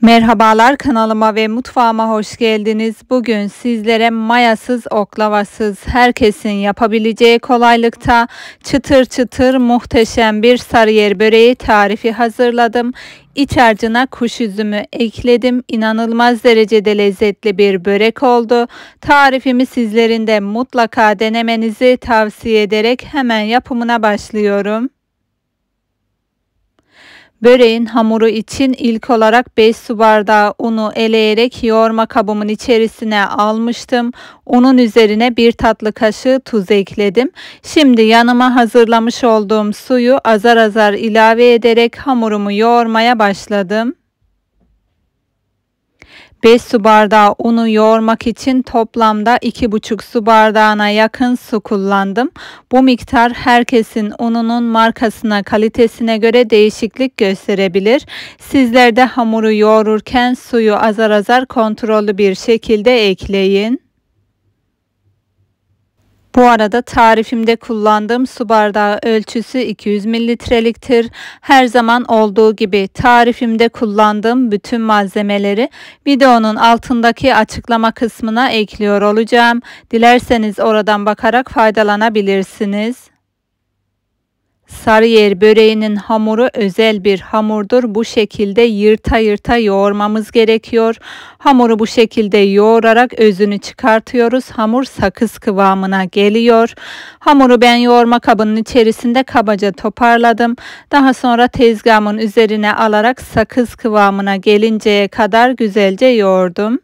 Merhabalar kanalıma ve mutfağıma hoş geldiniz. Bugün sizlere mayasız, oklavasız, herkesin yapabileceği kolaylıkta çıtır çıtır muhteşem bir sarıyer böreği tarifi hazırladım. İç harcına kuş üzümü ekledim. İnanılmaz derecede lezzetli bir börek oldu. Tarifimi sizlerin de mutlaka denemenizi tavsiye ederek hemen yapımına başlıyorum. Böreğin hamuru için ilk olarak 5 su bardağı unu eleyerek yoğurma kabımın içerisine almıştım. Unun üzerine bir tatlı kaşığı tuz ekledim. Şimdi yanıma hazırlamış olduğum suyu azar azar ilave ederek hamurumu yoğurmaya başladım. 5 su bardağı unu yoğurmak için toplamda 2,5 su bardağına yakın su kullandım. Bu miktar herkesin ununun markasına, kalitesine göre değişiklik gösterebilir. Sizler de hamuru yoğururken suyu azar azar kontrollü bir şekilde ekleyin. Bu arada tarifimde kullandığım su bardağı ölçüsü 200 mililitreliktir. Her zaman olduğu gibi tarifimde kullandığım bütün malzemeleri videonun altındaki açıklama kısmına ekliyor olacağım. Dilerseniz oradan bakarak faydalanabilirsiniz. Sarıyer böreğinin hamuru özel bir hamurdur. Bu şekilde yırta yırta yoğurmamız gerekiyor. Hamuru bu şekilde yoğurarak özünü çıkartıyoruz. Hamur sakız kıvamına geliyor. Hamuru ben yoğurma kabının içerisinde kabaca toparladım. Daha sonra tezgahımın üzerine alarak sakız kıvamına gelinceye kadar güzelce yoğurdum.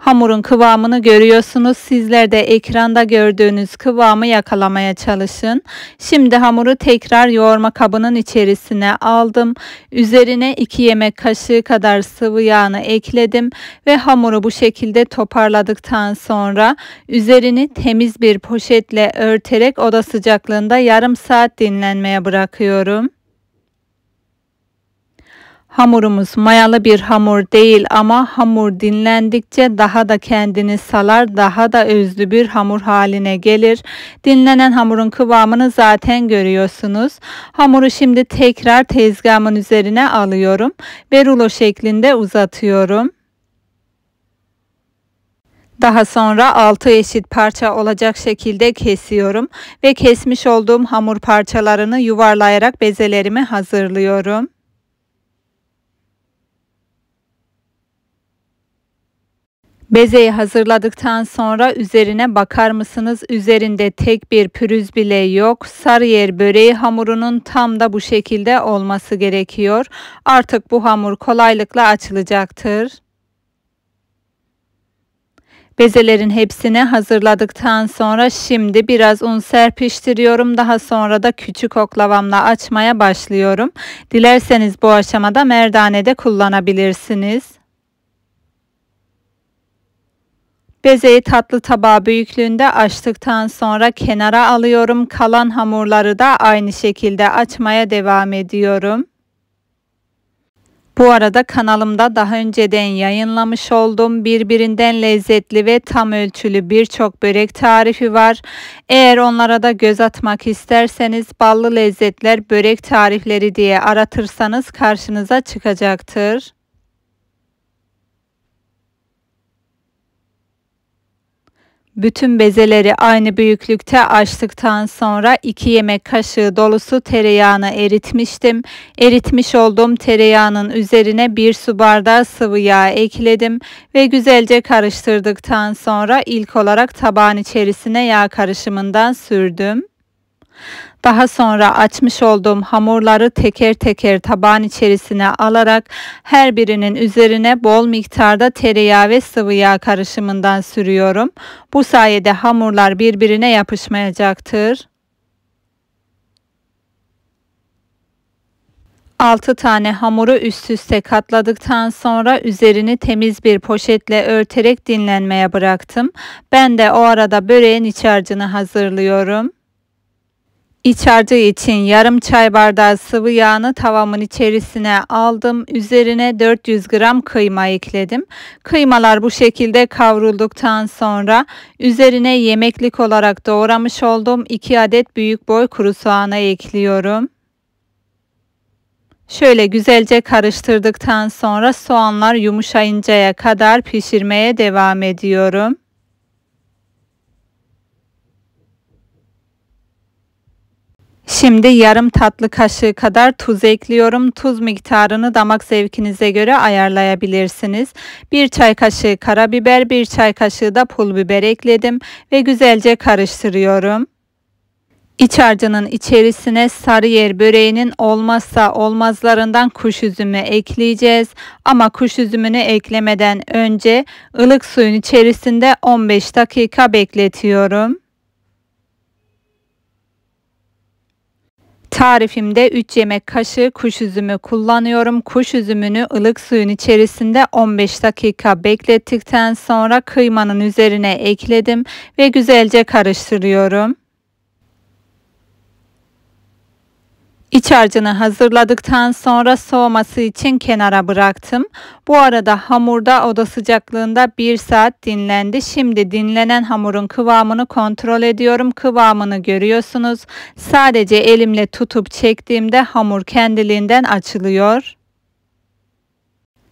Hamurun kıvamını görüyorsunuz. Sizler de ekranda gördüğünüz kıvamı yakalamaya çalışın. Şimdi hamuru tekrar yoğurma kabının içerisine aldım. Üzerine 2 yemek kaşığı kadar sıvı yağını ekledim ve hamuru bu şekilde toparladıktan sonra üzerini temiz bir poşetle örterek oda sıcaklığında yarım saat dinlenmeye bırakıyorum. Hamurumuz mayalı bir hamur değil ama hamur dinlendikçe daha da kendini salar, daha da özlü bir hamur haline gelir. Dinlenen hamurun kıvamını zaten görüyorsunuz. Hamuru şimdi tekrar tezgahımın üzerine alıyorum ve rulo şeklinde uzatıyorum. Daha sonra 6 eşit parça olacak şekilde kesiyorum ve kesmiş olduğum hamur parçalarını yuvarlayarak bezelerimi hazırlıyorum. Bezeyi hazırladıktan sonra üzerine bakar mısınız? Üzerinde tek bir pürüz bile yok. Sarıyer böreği hamurunun tam da bu şekilde olması gerekiyor. Artık bu hamur kolaylıkla açılacaktır. Bezelerin hepsini hazırladıktan sonra şimdi biraz un serpiştiriyorum. Daha sonra da küçük oklavamla açmaya başlıyorum. Dilerseniz bu aşamada merdane de kullanabilirsiniz. Bezeyi tatlı tabağı büyüklüğünde açtıktan sonra kenara alıyorum. Kalan hamurları da aynı şekilde açmaya devam ediyorum. Bu arada kanalımda daha önceden yayınlamış olduğum birbirinden lezzetli ve tam ölçülü birçok börek tarifi var. Eğer onlara da göz atmak isterseniz ballı lezzetler börek tarifleri diye aratırsanız karşınıza çıkacaktır. Bütün bezeleri aynı büyüklükte açtıktan sonra 2 yemek kaşığı dolusu tereyağını eritmiştim. Eritmiş olduğum tereyağının üzerine 1 su bardağı sıvı yağ ekledim ve güzelce karıştırdıktan sonra ilk olarak tabağın içerisine yağ karışımından sürdüm. Daha sonra açmış olduğum hamurları teker teker tabağın içerisine alarak her birinin üzerine bol miktarda tereyağı ve sıvı yağ karışımından sürüyorum. Bu sayede hamurlar birbirine yapışmayacaktır. 6 tane hamuru üst üste katladıktan sonra üzerini temiz bir poşetle örterek dinlenmeye bıraktım. Ben de o arada böreğin iç harcını hazırlıyorum. İç harcı için yarım çay bardağı sıvı yağını tavamın içerisine aldım. Üzerine 400 gram kıyma ekledim. Kıymalar bu şekilde kavrulduktan sonra üzerine yemeklik olarak doğramış olduğum 2 adet büyük boy kuru soğanı ekliyorum. Şöyle güzelce karıştırdıktan sonra soğanlar yumuşayıncaya kadar pişirmeye devam ediyorum. Şimdi yarım tatlı kaşığı kadar tuz ekliyorum. Tuz miktarını damak zevkinize göre ayarlayabilirsiniz. 1 çay kaşığı karabiber, 1 çay kaşığı da pul biber ekledim ve güzelce karıştırıyorum. İç harcının içerisine sarıyer böreğinin olmazsa olmazlarından kuş üzümü ekleyeceğiz. Ama kuş üzümünü eklemeden önce ılık suyun içerisinde 15 dakika bekletiyorum. Tarifimde 3 yemek kaşığı kuş üzümü kullanıyorum. Kuş üzümünü ılık suyun içerisinde 15 dakika beklettikten sonra kıymanın üzerine ekledim ve güzelce karıştırıyorum. İç harcını hazırladıktan sonra soğuması için kenara bıraktım. Bu arada hamurda oda sıcaklığında 1 saat dinlendi. Şimdi dinlenen hamurun kıvamını kontrol ediyorum. Kıvamını görüyorsunuz. Sadece elimle tutup çektiğimde hamur kendiliğinden açılıyor.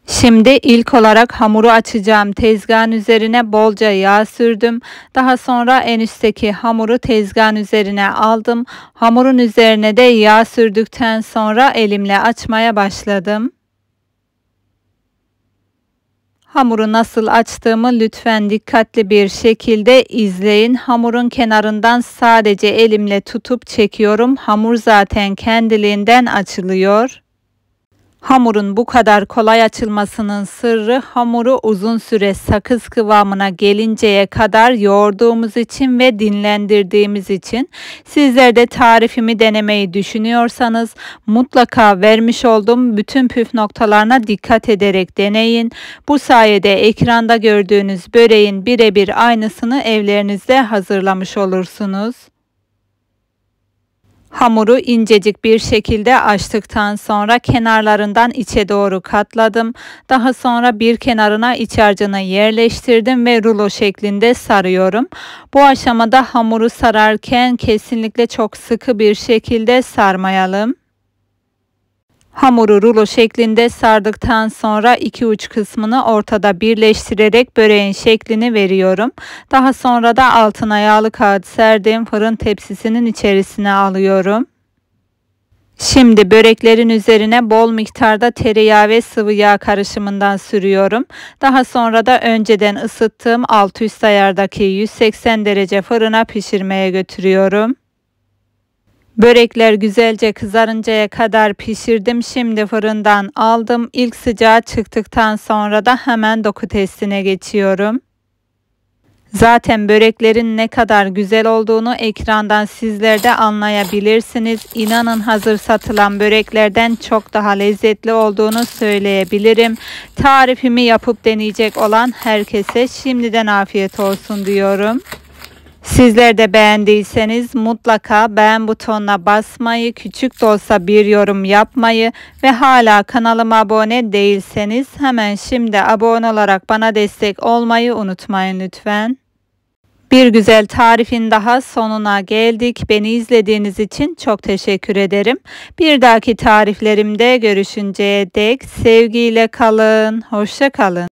Şimdi ilk olarak hamuru açacağım. Tezgahın üzerine bolca yağ sürdüm. Daha sonra en üstteki hamuru tezgahın üzerine aldım. Hamurun üzerine de yağ sürdükten sonra elimle açmaya başladım. Hamuru nasıl açtığımı lütfen dikkatli bir şekilde izleyin. Hamurun kenarından sadece elimle tutup çekiyorum. Hamur zaten kendiliğinden açılıyor. Hamurun bu kadar kolay açılmasının sırrı hamuru uzun süre sakız kıvamına gelinceye kadar yoğurduğumuz için ve dinlendirdiğimiz için sizler de tarifimi denemeyi düşünüyorsanız mutlaka vermiş olduğum bütün püf noktalarına dikkat ederek deneyin. Bu sayede ekranda gördüğünüz böreğin birebir aynısını evlerinizde hazırlamış olursunuz. Hamuru incecik bir şekilde açtıktan sonra kenarlarından içe doğru katladım. Daha sonra bir kenarına iç harcını yerleştirdim ve rulo şeklinde sarıyorum. Bu aşamada hamuru sararken kesinlikle çok sıkı bir şekilde sarmayalım. Hamuru rulo şeklinde sardıktan sonra iki uç kısmını ortada birleştirerek böreğin şeklini veriyorum. Daha sonra da altına yağlı kağıt serdiğim fırın tepsisinin içerisine alıyorum. Şimdi böreklerin üzerine bol miktarda tereyağı ve sıvı yağ karışımından sürüyorum. Daha sonra da önceden ısıttığım 600 ayardaki 180 derece fırına pişirmeye götürüyorum. Börekler güzelce kızarıncaya kadar pişirdim. Şimdi fırından aldım. İlk sıcağı çıktıktan sonra da hemen doku testine geçiyorum. Zaten böreklerin ne kadar güzel olduğunu ekrandan sizler de anlayabilirsiniz. İnanın hazır satılan böreklerden çok daha lezzetli olduğunu söyleyebilirim. Tarifimi yapıp deneyecek olan herkese şimdiden afiyet olsun diyorum. Sizler de beğendiyseniz mutlaka beğen butonuna basmayı, küçük de olsa bir yorum yapmayı ve hala kanalıma abone değilseniz hemen şimdi abone olarak bana destek olmayı unutmayın lütfen. Bir güzel tarifin daha sonuna geldik. Beni izlediğiniz için çok teşekkür ederim. Bir dahaki tariflerimde görüşünceye dek sevgiyle kalın, hoşça kalın.